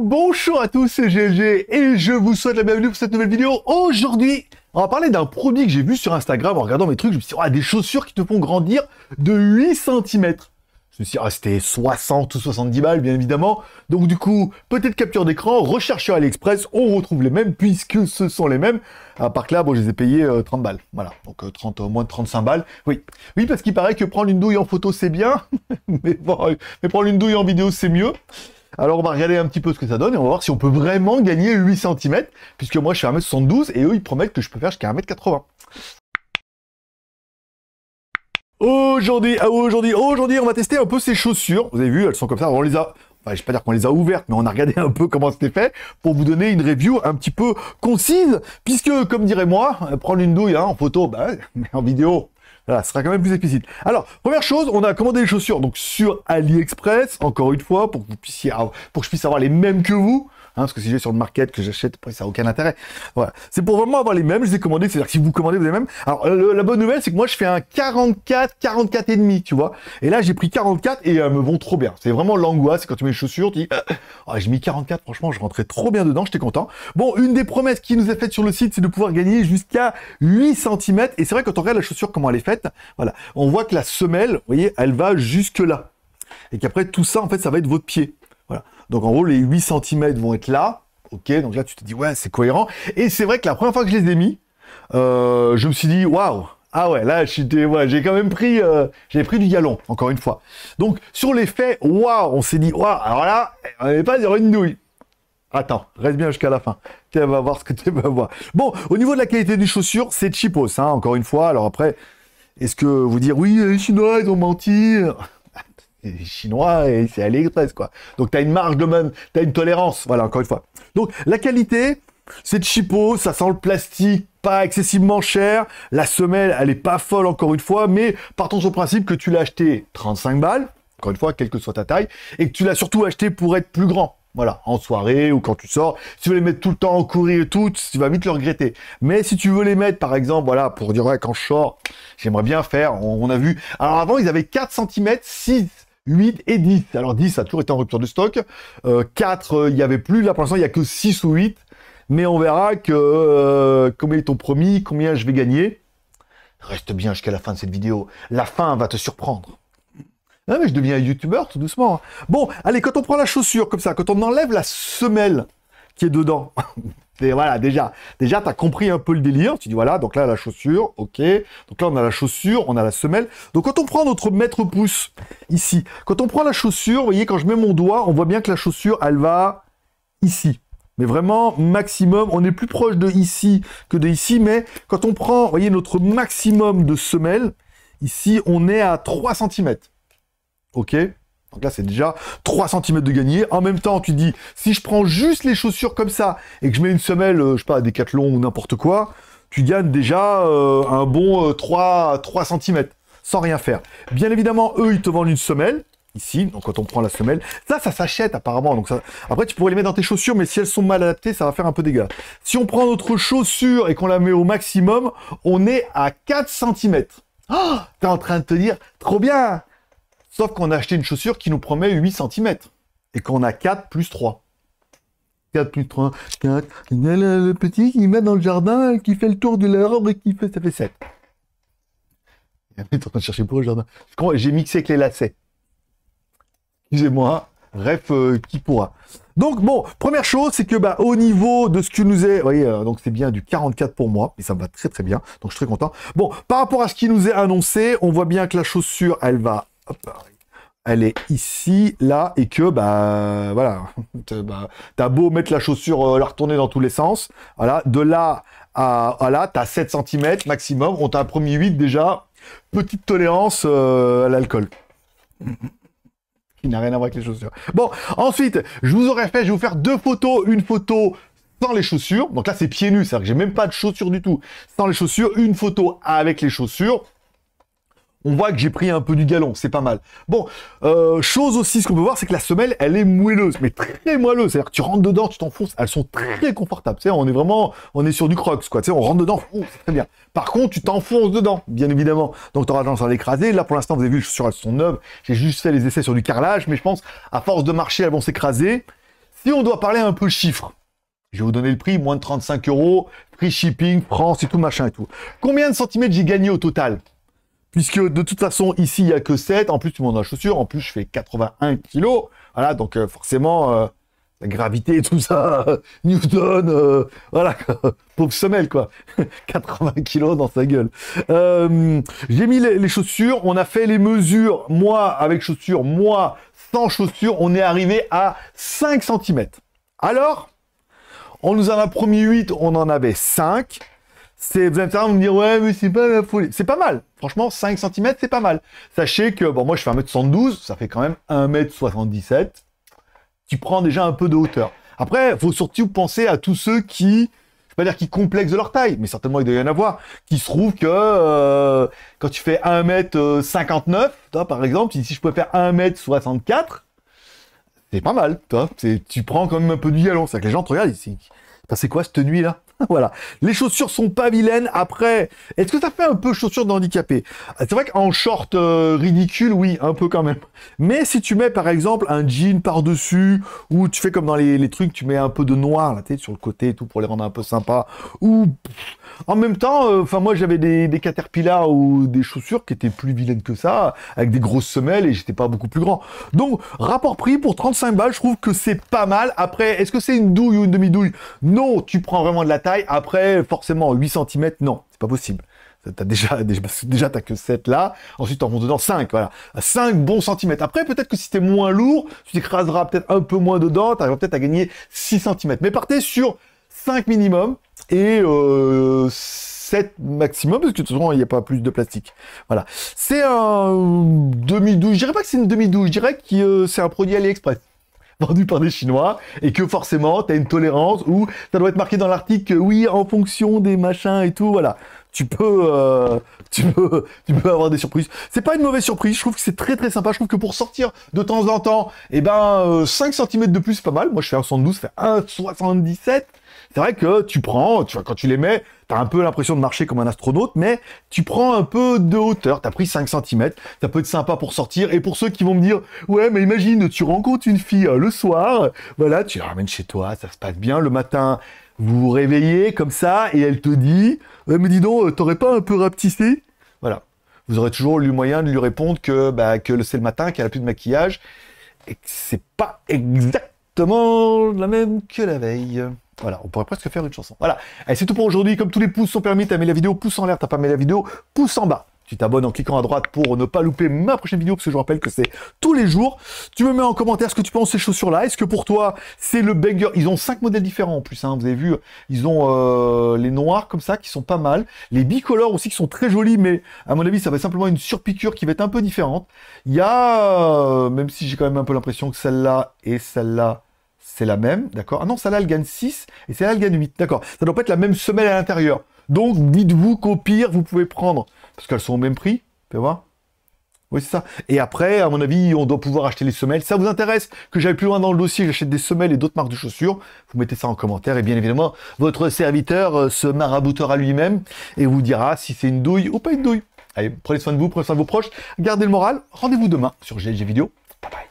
Bonjour à tous, c'est GLG et je vous souhaite la bienvenue pour cette nouvelle vidéo. Aujourd'hui, on va parler d'un produit que j'ai vu sur Instagram en regardant mes trucs. Je me suis dit, des chaussures qui te font grandir de 8 cm. Ceci ah, c'était 60 ou 70 balles, bien évidemment. Donc, du coup, peut-être capture d'écran, recherche sur AliExpress, on retrouve les mêmes, puisque ce sont les mêmes. À ah, part que là, bon, je les ai payés 30 euh, balles. Voilà, donc 30, euh, au moins de 35 balles. Oui, oui parce qu'il paraît que prendre une douille en photo, c'est bien. mais, euh, mais prendre une douille en vidéo, c'est mieux. Alors on va regarder un petit peu ce que ça donne et on va voir si on peut vraiment gagner 8 cm, puisque moi je fais 1m72 et eux ils promettent que je peux faire jusqu'à 1m80. Aujourd'hui, ah, aujourd'hui, aujourd'hui, on va tester un peu ces chaussures. Vous avez vu, elles sont comme ça. On les a, enfin, je vais pas dire qu'on les a ouvertes, mais on a regardé un peu comment c'était fait pour vous donner une review un petit peu concise. Puisque, comme dirait moi, euh, prendre une douille hein, en photo, bah, mais en vidéo, voilà, ce sera quand même plus explicite. Alors, première chose, on a commandé les chaussures donc sur AliExpress, encore une fois, pour que vous puissiez pour que je puisse avoir les mêmes que vous. Hein, parce que si je j'ai sur le market que j'achète, ça n'a aucun intérêt. Voilà. C'est pour vraiment avoir les mêmes, je les ai commandés, c'est-à-dire que si vous commandez, vous avez les mêmes. Alors la bonne nouvelle, c'est que moi je fais un 44, 44 et demi, tu vois. Et là j'ai pris 44 et elles euh, me vont trop bien. C'est vraiment l'angoisse, quand tu mets les chaussures, tu dis, euh, euh, ah, j'ai mis 44, franchement je rentrais trop bien dedans, j'étais content. Bon, une des promesses qui nous est faite sur le site, c'est de pouvoir gagner jusqu'à 8 cm. Et c'est vrai, quand on regarde la chaussure, comment elle est faite, voilà, on voit que la semelle, vous voyez, elle va jusque là. Et qu'après, tout ça, en fait, ça va être votre pied. Voilà. Donc en gros, les 8 cm vont être là. Ok, donc là, tu te dis, ouais, c'est cohérent. Et c'est vrai que la première fois que je les ai mis, euh, je me suis dit, waouh, ah ouais, là, j'ai quand même pris, euh, j'ai pris du galon, encore une fois. Donc, sur les faits, waouh, on s'est dit, waouh, alors là, on n'est pas sur une douille. Attends, reste bien jusqu'à la fin. Tu vas voir ce que tu vas voir. Bon, au niveau de la qualité des chaussures, c'est cheapos, hein, encore une fois. Alors après, est-ce que vous dire, oui, les Chinois, ils ont menti chinois et c'est AliExpress, quoi. Donc, tu as une marge de même, tu as une tolérance, voilà, encore une fois. Donc, la qualité, c'est chipo, ça sent le plastique, pas excessivement cher, la semelle, elle est pas folle, encore une fois, mais partons sur le principe que tu l'as acheté 35 balles, encore une fois, quelle que soit ta taille, et que tu l'as surtout acheté pour être plus grand. Voilà, en soirée ou quand tu sors. Si tu veux les mettre tout le temps en courir et tout, tu vas vite le regretter. Mais si tu veux les mettre, par exemple, voilà, pour dire, ouais, quand je sors, j'aimerais bien faire, on, on, a vu. Alors avant, ils avaient 4 cm, 6 8 et 10. Alors 10 a toujours été en rupture de stock. 4, euh, euh, il n'y avait plus. Là pour l'instant, il n'y a que 6 ou 8. Mais on verra que comme euh, combien est promis, combien je vais gagner. Reste bien jusqu'à la fin de cette vidéo. La fin va te surprendre. Non ah, mais je deviens un youtubeur tout doucement. Hein. Bon, allez, quand on prend la chaussure comme ça, quand on enlève la semelle qui est dedans. voilà, déjà, déjà, t'as compris un peu le délire. Tu dis, voilà, donc là, la chaussure, ok. Donc là, on a la chaussure, on a la semelle. Donc quand on prend notre mètre pouce, ici, quand on prend la chaussure, vous voyez, quand je mets mon doigt, on voit bien que la chaussure, elle va ici. Mais vraiment, maximum, on est plus proche de ici que de ici, mais quand on prend, vous voyez, notre maximum de semelle, ici, on est à 3 cm. OK donc là, c'est déjà 3 cm de gagné. En même temps, tu dis, si je prends juste les chaussures comme ça et que je mets une semelle, euh, je sais pas, décathlon ou n'importe quoi, tu gagnes déjà euh, un bon 3, 3 cm sans rien faire. Bien évidemment, eux, ils te vendent une semelle. Ici, donc quand on prend la semelle, ça, ça s'achète apparemment. Donc ça... Après, tu pourrais les mettre dans tes chaussures, mais si elles sont mal adaptées, ça va faire un peu dégâts. Si on prend notre chaussure et qu'on la met au maximum, on est à 4 cm. Oh, t'es en train de te dire, trop bien, Sauf qu'on a acheté une chaussure qui nous promet 8 cm. Et qu'on a 4 plus 3. 4 plus 3, 4. le, petit qui met dans le jardin, qui fait le tour de l'arbre et qui fait, ça fait 7. Il est en train de chercher pour le jardin. J'ai mixé avec les lacets. Excusez-moi. Bref, qui euh, pourra. Donc bon, première chose, c'est que bah, au niveau de ce que nous est, vous voyez, euh, donc c'est bien du 44 pour moi, et ça va très très bien, donc je suis très content. Bon, par rapport à ce qui nous est annoncé, on voit bien que la chaussure, elle va elle est ici, là, et que, bah, voilà, bah, t'as beau mettre la chaussure, euh, la retourner dans tous les sens, voilà, de là à, à là, t'as 7 cm maximum, on t'a promis 8 déjà, petite tolérance euh, à l'alcool. il n'a rien à voir avec les chaussures. Bon, ensuite, je vous aurais fait, je vais vous faire deux photos, une photo sans les chaussures, donc là c'est pieds nus, c'est-à-dire que j'ai même pas de chaussures du tout, sans les chaussures, une photo avec les chaussures, on voit que j'ai pris un peu du galon, c'est pas mal. Bon, euh, chose aussi, ce qu'on peut voir, c'est que la semelle, elle est moelleuse, mais très moelleuse. C'est-à-dire que tu rentres dedans, tu t'enfonces, elles sont très confortables. Tu sais, on est vraiment, on est sur du crocs, quoi. Tu sais, on rentre dedans, c'est très bien. Par contre, tu t'enfonces dedans, bien évidemment. Donc, tu auras tendance à l'écraser. Là, pour l'instant, vous avez vu, les elles sont neuves. J'ai juste fait les essais sur du carrelage, mais je pense, à force de marcher, elles vont s'écraser. Si on doit parler un peu chiffres, je vais vous donner le prix, moins de 35 euros, prix shipping, France et tout, machin et tout. Combien de centimètres j'ai gagné au total puisque de toute façon, ici, il n'y a que 7. En plus, tu m'en des chaussures. En plus, je fais 81 kg. Voilà, donc euh, forcément, euh, la gravité et tout ça, euh, Newton, voilà, pauvre semelle, quoi. 80 kg dans sa gueule. J'ai mis les, chaussures. On a fait les mesures, moi avec chaussures, moi sans chaussures. On est arrivé à 5 cm. Alors, on nous en a promis 8, on en avait 5. C'est, vous me dire, ouais, mais c'est pas la folie. C'est pas mal. Franchement, 5 cm, c'est pas mal. Sachez que, bon, moi, je fais 1m72, ça fait quand même 1m77. Tu prends déjà un peu de hauteur. Après, faut surtout penser à tous ceux qui, je vais pas dire qui complexent de leur taille, mais certainement il doit rien en avoir, qui se trouvent que euh, quand tu fais 1m59, euh, toi, par exemple, si, je pouvais faire 1m64, c'est pas mal, toi. tu prends quand même un peu du galon. C'est que les gens te regardent, c'est quoi cette nuit là voilà. Les chaussures sont pas vilaines. Après, est-ce que ça fait un peu chaussures d'handicapé euh, C'est vrai qu'en short euh, ridicule, oui, un peu quand même. Mais si tu mets par exemple un jean par-dessus, ou tu fais comme dans les, trucs, tu mets un peu de noir tête sur le côté tout pour les rendre un peu sympas. Ou en même temps, euh, enfin moi j'avais des, caterpillars ou des chaussures qui étaient plus vilaines que ça, avec des grosses semelles et j'étais pas beaucoup plus grand. Donc rapport prix pour 35 balles, je trouve que c'est pas mal. Après, est-ce que c'est une douille ou une demi-douille Non, tu prends vraiment de la taille après, forcément, 8 cm, non, c'est pas possible. T'as déjà, déjà, déjà t'as que 7 là. Ensuite, en montes dedans 5, voilà. 5 bons centimètres. Après, peut-être que si t'es moins lourd, tu t'écraseras peut-être un peu moins dedans, t'arriveras peut-être à gagner 6 cm. Mais partez sur 5 minimum et 7 euh, maximum, parce que de toute façon, il n'y a pas plus de plastique. Voilà. C'est un 2012 douche Je dirais pas que c'est une demi-douche, je dirais que euh, c'est un produit AliExpress. vendu par des Chinois et que forcément, tu as une tolérance ou ça doit être marqué dans l'article que oui, en fonction des machins et tout, voilà tu peux, euh, tu peux, tu peux avoir des surprises. C'est pas une mauvaise surprise. Je trouve que c'est très très sympa. Je trouve que pour sortir de temps en temps, et eh ben 5 euh, cm de plus, c'est pas mal. Moi, je fais ça fait 1,77. C'est vrai que tu prends, tu vois, quand tu les mets, t'as un peu l'impression de marcher comme un astronaute, mais tu prends un peu de hauteur. T'as pris 5 cm, ça peut être sympa pour sortir. Et pour ceux qui vont me dire, ouais, mais imagine, tu rencontres une fille euh, le soir, voilà, tu la ramènes chez toi, ça se passe bien le matin vous vous réveillez comme ça et elle te dit Mais dis donc, euh, t'aurais pas un peu rapetissé Voilà. Vous aurez toujours le moyen de lui répondre que, bah, que c'est le matin, qu'elle a plus de maquillage et que c'est pas exactement la même que la veille. Voilà, on pourrait presque faire une chanson. Voilà. c'est tout pour aujourd'hui. Comme tous les pouces sont permis, t'as mis la vidéo, pouce en l'air, t'as pas mis la vidéo, pouce en bas tu t'abonnes en cliquant à droite pour ne pas louper ma prochaine vidéo, parce que je rappelle que c'est tous les jours. Tu me mets en commentaire ce que tu penses de ces chaussures-là. Est-ce que pour toi, c'est le banger Ils ont cinq modèles différents en plus, hein. vous avez vu, ils ont euh, les noirs comme ça, qui sont pas mal. Les bicolores aussi, qui sont très jolis, mais à mon avis, ça va simplement une surpiqûre qui va être un peu différente. Il y a, euh, même si j'ai quand même un peu l'impression que celle-là et celle-là, c'est la même, d'accord Ah non, celle-là, elle gagne 6, et celle-là, elle gagne 8, d'accord. Ça doit pas être la même semelle à l'intérieur. Donc, dites-vous qu'au pire, vous pouvez prendre, parce qu'elles sont au même prix, tu voir. Oui, c'est ça. Et après, à mon avis, on doit pouvoir acheter les semelles. Ça vous intéresse que j'aille plus loin dans le dossier, j'achète des semelles et d'autres marques de chaussures. Vous mettez ça en commentaire et bien évidemment, votre serviteur euh, se maraboutera lui-même et vous dira si c'est une douille ou pas une douille. Allez, prenez soin de vous, prenez soin de vos proches, gardez le moral. Rendez-vous demain sur GLG Vidéo. Bye bye.